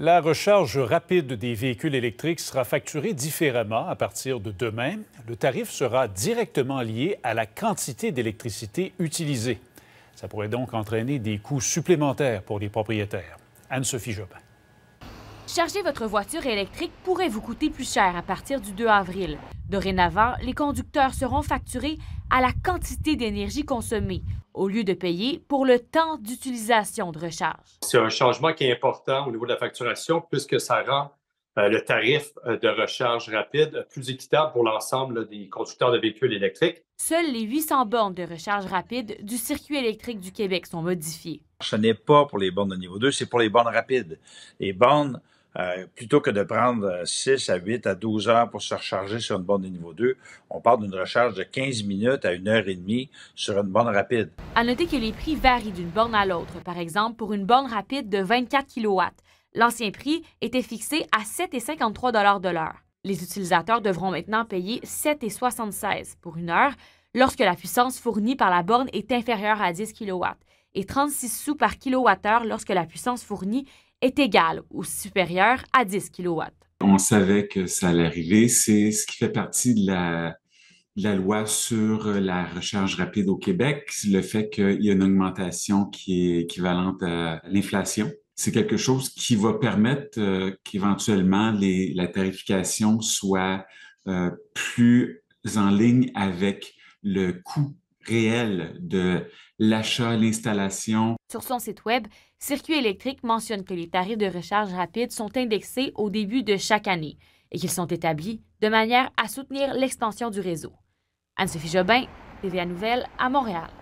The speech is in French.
La recharge rapide des véhicules électriques sera facturée différemment à partir de demain. Le tarif sera directement lié à la quantité d'électricité utilisée. Ça pourrait donc entraîner des coûts supplémentaires pour les propriétaires. Anne-Sophie Jobin. Charger votre voiture électrique pourrait vous coûter plus cher à partir du 2 avril. Dorénavant, les conducteurs seront facturés à la quantité d'énergie consommée au lieu de payer pour le temps d'utilisation de recharge. C'est un changement qui est important au niveau de la facturation puisque ça rend euh, le tarif euh, de recharge rapide plus équitable pour l'ensemble des constructeurs de véhicules électriques. Seules les 800 bornes de recharge rapide du circuit électrique du Québec sont modifiées. Ce n'est pas pour les bornes de niveau 2, c'est pour les bornes rapides. Les bornes euh, plutôt que de prendre 6 euh, à 8 à 12 heures pour se recharger sur une borne de niveau 2, on parle d'une recharge de 15 minutes à 1 heure et demie sur une borne rapide. À noter que les prix varient d'une borne à l'autre. Par exemple, pour une borne rapide de 24 kW, l'ancien prix était fixé à 7,53 de l'heure. Les utilisateurs devront maintenant payer 7,76 pour une heure lorsque la puissance fournie par la borne est inférieure à 10 kW et 36 sous par kWh lorsque la puissance fournie est égal ou supérieur à 10 kW. On savait que ça allait arriver. C'est ce qui fait partie de la, loi sur la recharge rapide au Québec, le fait qu'il y a une augmentation qui est équivalente à l'inflation. C'est quelque chose qui va permettre euh, qu'éventuellement la tarification soit euh, plus en ligne avec le coût réel de l'achat, l'installation sur son site web, Circuit électrique mentionne que les tarifs de recharge rapide sont indexés au début de chaque année et qu'ils sont établis de manière à soutenir l'extension du réseau. Anne-Sophie Jobin, TVA Nouvelle à Montréal.